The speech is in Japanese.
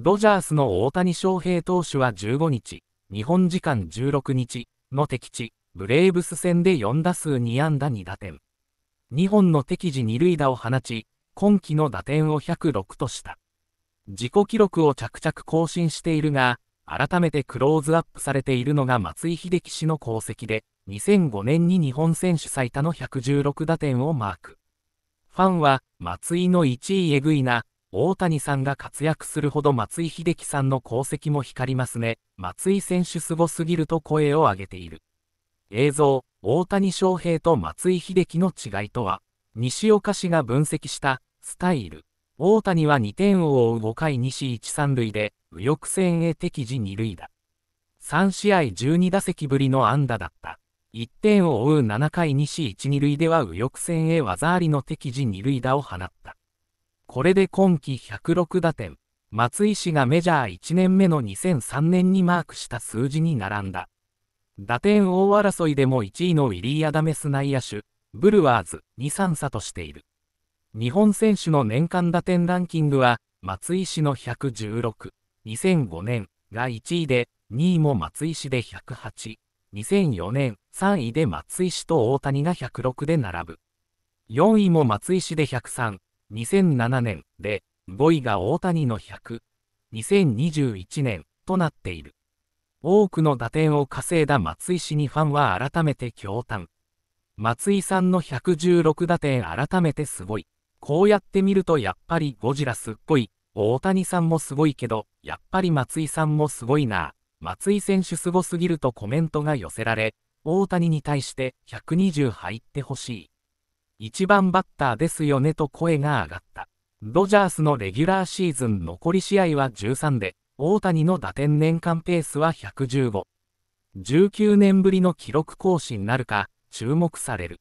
ドジャースの大谷翔平投手は15日、日本時間16日の敵地、ブレーブス戦で4打数2安打2打点。2本の敵地2塁打を放ち、今季の打点を106とした。自己記録を着々更新しているが、改めてクローズアップされているのが松井秀喜氏の功績で、2005年に日本選手最多の116打点をマーク。ファンは、松井の1位えぐいな、大谷さんが活躍するほど松井秀喜さんの功績も光りますね。松井選手すごすぎると声を上げている。映像、大谷翔平と松井秀喜の違いとは、西岡氏が分析したスタイル。大谷は2点を追う5回西1、3塁で、右翼戦へ敵時2塁打。3試合12打席ぶりの安打だった。1点を追う7回西1、2塁では右翼戦へ技ありの敵時2塁打を放った。これで今季106打点、松井氏がメジャー1年目の2003年にマークした数字に並んだ。打点王争いでも1位のウィリー・アダメス内野手、ブルワーズ2、3差としている。日本選手の年間打点ランキングは、松井氏の116、2005年が1位で、2位も松井氏で108、2004年3位で松井氏と大谷が106で並ぶ。4位も松井氏で103、2007年で5位が大谷の100、2021年となっている。多くの打点を稼いだ松井氏にファンは改めて驚嘆。松井さんの116打点改めてすごい。こうやって見るとやっぱりゴジラすっごい、大谷さんもすごいけど、やっぱり松井さんもすごいな。松井選手すごすぎるとコメントが寄せられ、大谷に対して120入ってほしい。1番バッターですよねと声が上がった。ドジャースのレギュラーシーズン残り試合は13で、大谷の打点年間ペースは115。19年ぶりの記録更新なるか、注目される。